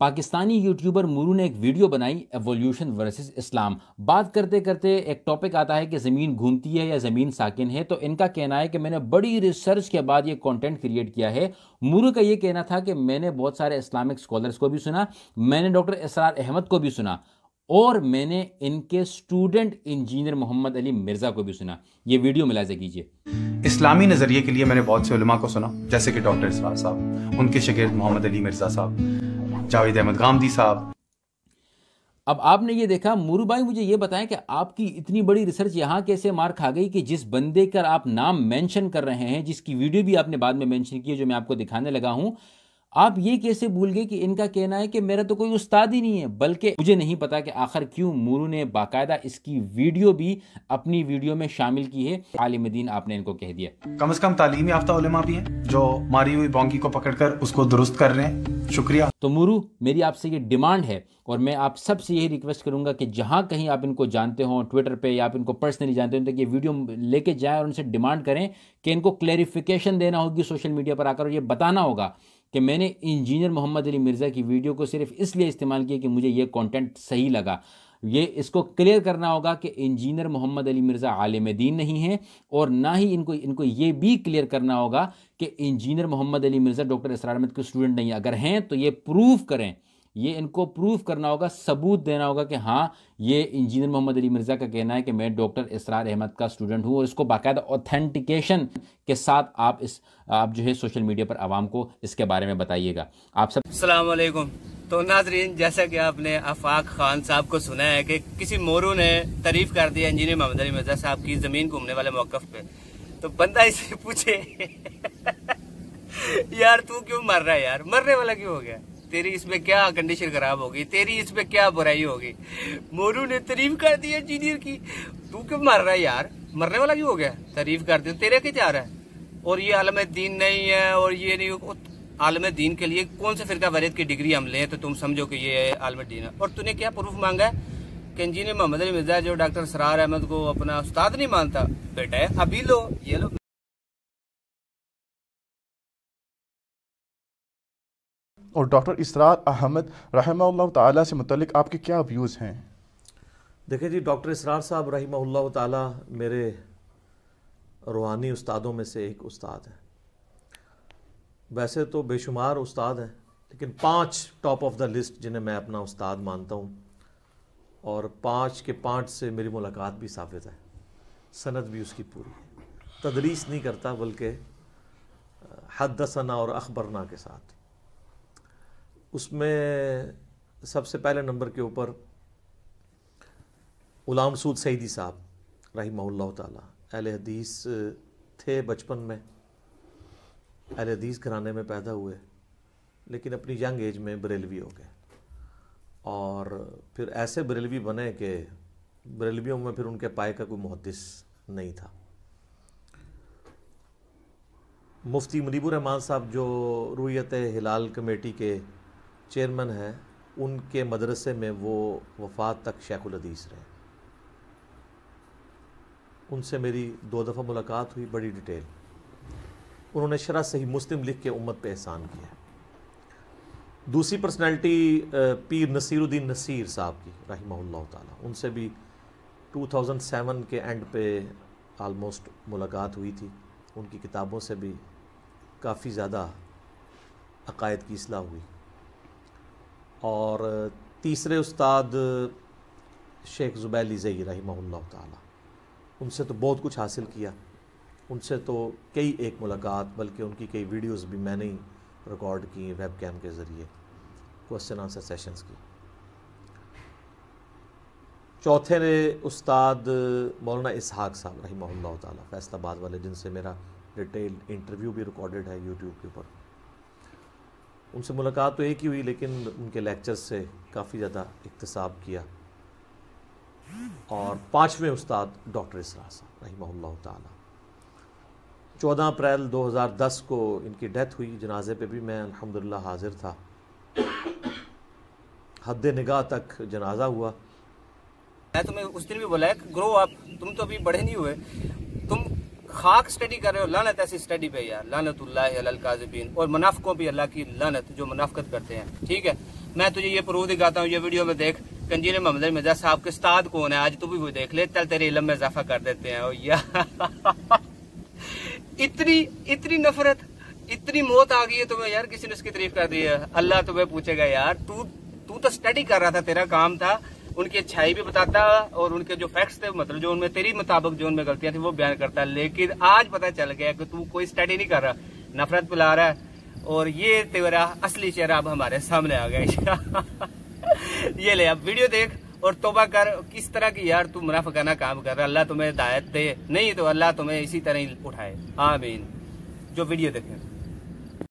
Pakistani YouTuber मुरू ने एक video बनाई एवोल्यूशन वर्सेस इस्लाम बात करते करते एक टॉपिक आता है कि ज़मीन घूमती है या ज़मीन साकिन है तो इनका कहना है कि मैंने बड़ी रिसर्च के बाद ये कंटेंट क्रिएट किया है मुरू का ये कहना था कि मैंने बहुत सारे इस्लामिक स्कॉलर्स को भी सुना मैंने डॉक्टर इसरार अहमद को भी सुना और मैंने इनके स्टूडेंट इंजीनियर मोहम्मद अली मिर्ज़ा को भी सुना ये वीडियो मिलाजा कीजिए इस्लामी नज़रिए के लिए मैंने बहुत से उलमा को सुना जैसे कि डॉक्टर इसरार साहब उनके शगेर मोहम्मद अली मिर्ज़ा साहब जावेद अहमद गामदी साहब अब आपने ये देखा मूरू भाई मुझे ये बताएं कि आपकी इतनी बड़ी रिसर्च यहाँ कैसे मार खा गई कि जिस बंदे का आप नाम मेंशन कर रहे हैं जिसकी वीडियो भी आपने बाद में मेंशन की है जो मैं आपको दिखाने लगा हूँ आप ये कैसे भूल गए कि इनका कहना है कि मेरा तो कोई उस्ताद ही नहीं है बल्कि मुझे नहीं पता कि आखिर क्यों मोरू ने बाकायदा इसकी वीडियो भी अपनी वीडियो में शामिल की है आलिम दीन आपने इनको कह दिया कम से कम तालीम याफ्ता भी हैं जो मारी हुई बोंगी को पकड़कर उसको दुरुस्त कर रहे हैं शुक्रिया तो मोरू मेरी आपसे ये डिमांड है और मैं आप सबसे यही रिक्वेस्ट करूंगा कि जहां कहीं आप इनको जानते हो ट्विटर पे या आप इनको पर्सनली जानते हो तो ये वीडियो लेके जाएं और उनसे डिमांड करें कि इनको क्लैरिफिकेशन देना होगी सोशल मीडिया पर आकर और ये बताना होगा कि मैंने इंजीनियर मोहम्मद अली मिर्ज़ा की वीडियो को सिर्फ इसलिए इस्तेमाल किया कि मुझे ये कंटेंट सही लगा ये इसको क्लियर करना होगा कि इंजीनियर मोहम्मद अली मिर्ज़ा आलम दीन नहीं है और ना ही इनको इनको ये भी क्लियर करना होगा कि इंजीनियर मोहम्मद अली मिर्ज़ा डॉक्टर इसरार अहमद के स्टूडेंट नहीं अगर हैं तो ये प्रूव करें ये इनको प्रूफ करना होगा सबूत देना होगा कि हाँ ये इंजीनियर मोहम्मद अली मिर्ज़ा का कहना है कि मैं डॉक्टर इसरार अहमद का स्टूडेंट हूँ और इसको बाकायदा ऑथेंटिकेशन के साथ आप इस आप जो है सोशल मीडिया पर आवाम को इसके बारे में बताइएगा आप सब सलामकुम तो नाजरीन जैसा कि आपने आफाक खान साहब को सुना है कि किसी मोरू ने तारीफ कर दिया इंजीनियर मोहम्मद अली मिर्ज़ा साहब की ज़मीन घूमने वाले मौकफ पे तो बंदा इससे पूछे यार तू क्यों मर रहा है यार मरने वाला क्यों हो गया तेरी इसमें क्या कंडीशन खराब होगी तेरी इसमें क्या बुराई होगी मोरू ने तारीफ कर दी इंजीनियर की तू क्यों मर रहा है यार मरने वाला क्यों हो गया तारीफ कर दी तेरे के जा रहा है और ये आलम दीन नहीं है और ये नहीं आलम दीन के लिए कौन से फिरका वरीद की डिग्री हम लें तो तुम समझो कि ये आलम दीन है और तूने क्या प्रूफ मांगा है कि इंजीनियर मोहम्मद अली मिर्जा जो डॉक्टर सरार अहमद को अपना उस्ताद नहीं मानता बेटा अभी लो ये लो और डॉक्टर इसरार अहमद रहमा ताला से मतलब आपके क्या व्यूज़ हैं देखिए जी डॉक्टर इसरार साहब रहमा ताला मेरे रूहानी उस्तादों में से एक उस्ताद हैं वैसे तो बेशुमार उस्ताद हैं लेकिन पांच टॉप ऑफ द लिस्ट जिन्हें मैं अपना उस्ताद मानता हूँ और पांच के पांच से मेरी मुलाकात भी साबित है सनत भी उसकी पूरी है तदरीस नहीं करता बल्कि हदसना और अखबरना के साथ उसमें सबसे पहले नंबर के ऊपर ग़ुलाम सूद सईदी साहब रही ताला अहल हदीस थे बचपन में अहल हदीस घराने में पैदा हुए लेकिन अपनी यंग एज में बरेलवी हो गए और फिर ऐसे बरेलवी बने कि बरेलवियों में फिर उनके पाए का कोई मुहदस नहीं था मुफ्ती मनीबुर रहमान साहब जो रुईत हिलाल कमेटी के चेयरमैन हैं उनके मदरसे में वो वफात तक शेखुल हदीस रहे उनसे मेरी दो दफ़ा मुलाकात हुई बड़ी डिटेल उन्होंने शरा सही मुस्लिम लिख के उम्मत पे एहसान किया दूसरी पर्सनैलिटी पीर नसीरुद्दीन नसीर साहब की रही ताला उनसे भी 2007 के एंड पे आलमोस्ट मुलाकात हुई थी उनकी किताबों से भी काफ़ी ज़्यादा अकायद की असलाह हुई और तीसरे उस्ताद शेख ज़ुबैली ज़ई रही ताला उनसे तो बहुत कुछ हासिल किया उनसे तो कई एक मुलाकात बल्कि उनकी कई वीडियोस भी मैंने ही रिकॉर्ड की वेब कैम के ज़रिए क्वेश्चन आंसर सेशंस की चौथे ने उस्ताद मौलाना इसहाक साहब रही ताला फैसलाबाद वाले जिनसे मेरा डिटेल इंटरव्यू भी रिकॉर्डेड है यूट्यूब के ऊपर उनसे मुलाकात तो एक ही हुई लेकिन उनके लेक्चर से काफ़ी ज़्यादा इकतसाब किया और पाँचवें उस्ताद डॉक्टर इसरा साहब रही ताला चौदह अप्रैल 2010 को इनकी डेथ हुई जनाजे पे भी मैं अल्हम्दुलिल्लाह हाज़िर था हद निगाह तक जनाजा हुआ मैं तुम्हें उस दिन भी बोला है ग्रो आप तुम तो अभी बड़े नहीं हुए खाक स्टडी कर रहे हो लानत ऐसी स्टडी पे यार लानत काजबीन और मुनाफकों पे अल्लाह की लानत जो मुनाफत करते हैं ठीक है मैं तुझे ये प्रूफ दिखाता हूँ ये वीडियो में देख कंजीर मोहम्मद मिर्जा साहब के उस्ताद कौन है आज तू भी वो देख ले तल तेरे इलम में इजाफा कर देते हैं और यार इतनी इतनी नफरत इतनी मौत आ गई है तुम्हें यार किसी ने उसकी तारीफ कर दी है अल्लाह तुम्हें पूछेगा यार तू तू तो स्टडी कर रहा था तेरा काम था उनकी अच्छाई भी बताता और उनके जो फैक्ट्स थे मतलब जो उनमें तेरी मुताबिक जो उनमें गलतियां थी वो बयान करता लेकिन आज पता चल गया कि तू कोई स्टडी नहीं कर रहा नफरत पिला रहा है और ये तेरा असली चेहरा अब हमारे सामने आ गया ये ले अब वीडियो देख और तोबा कर किस तरह की यार तू मुनाफाना काम कर रहा अल्लाह तुम्हें हिदायत दे नहीं तो अल्लाह तुम्हें इसी तरह ही उठाए आमीन जो वीडियो देखें